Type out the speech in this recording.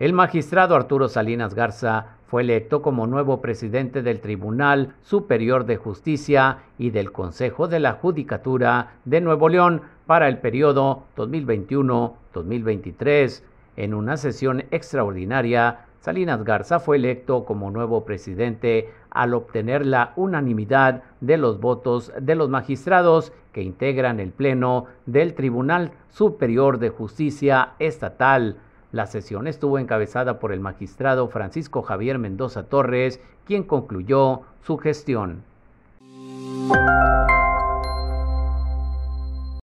El magistrado Arturo Salinas Garza fue electo como nuevo presidente del Tribunal Superior de Justicia y del Consejo de la Judicatura de Nuevo León para el periodo 2021-2023. En una sesión extraordinaria, Salinas Garza fue electo como nuevo presidente al obtener la unanimidad de los votos de los magistrados que integran el Pleno del Tribunal Superior de Justicia Estatal la sesión estuvo encabezada por el magistrado Francisco Javier Mendoza Torres, quien concluyó su gestión.